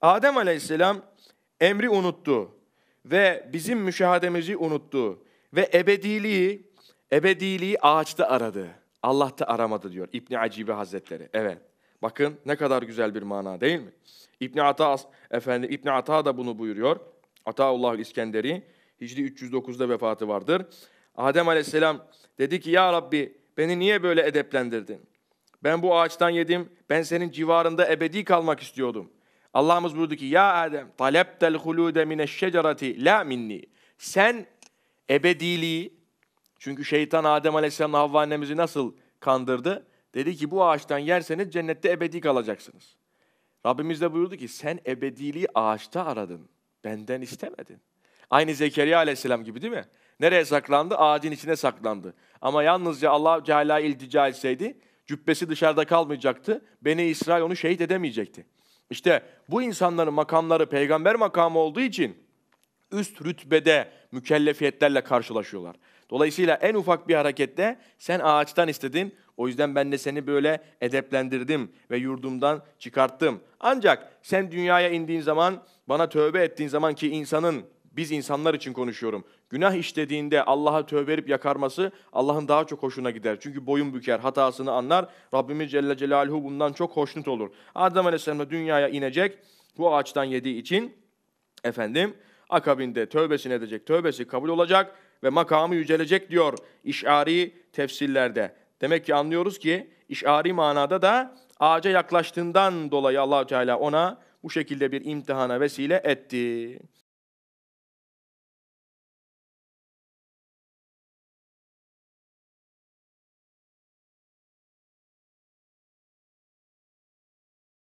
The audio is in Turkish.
Adem aleyhisselam emri unuttu ve bizim müşahademizi unuttu ve ebediliği, ebediliği ağaçta aradı. Allah da aramadı diyor İbn Acibe Hazretleri. Evet. Bakın ne kadar güzel bir mana değil mi? İbn Ata efendi İbn Ata da bunu buyuruyor. Ataullah İskenderi Hicri 309'da vefatı vardır. Adem Aleyhisselam dedi ki ya Rabbi beni niye böyle edeplendirdin? Ben bu ağaçtan yedim. Ben senin civarında ebedi kalmak istiyordum. Allah'ımız buyurdu ki ya Adem taleptel hulude mineşşecerati la minni. Sen ebediliği çünkü şeytan Adem Aleyhisselam'la Havva annemizi nasıl kandırdı? Dedi ki bu ağaçtan yerseniz cennette ebedi kalacaksınız. Rabbimiz de buyurdu ki sen ebediliği ağaçta aradın. Benden istemedin. Aynı Zekeriya Aleyhisselam gibi değil mi? Nereye saklandı? Ağacın içine saklandı. Ama yalnızca Allah Teala iltica etseydi cübbesi dışarıda kalmayacaktı. Beni İsrail onu şehit edemeyecekti. İşte bu insanların makamları peygamber makamı olduğu için üst rütbede mükellefiyetlerle karşılaşıyorlar. Dolayısıyla en ufak bir harekette sen ağaçtan istedin. O yüzden ben de seni böyle edeplendirdim ve yurdumdan çıkarttım. Ancak sen dünyaya indiğin zaman, bana tövbe ettiğin zaman ki insanın biz insanlar için konuşuyorum. Günah işlediğinde Allah'a tövbe verip yakarması Allah'ın daha çok hoşuna gider. Çünkü boyun büker, hatasını anlar. Rabbimiz Celle Celaluhu bundan çok hoşnut olur. Adem Aleyhisselam da dünyaya inecek. Bu ağaçtan yediği için efendim akabinde tövbesini edecek. Tövbesi kabul olacak ve makamı yücelecek diyor işari tefsirlerde. Demek ki anlıyoruz ki işari manada da ağaca yaklaştığından dolayı allah Teala ona bu şekilde bir imtihana vesile etti.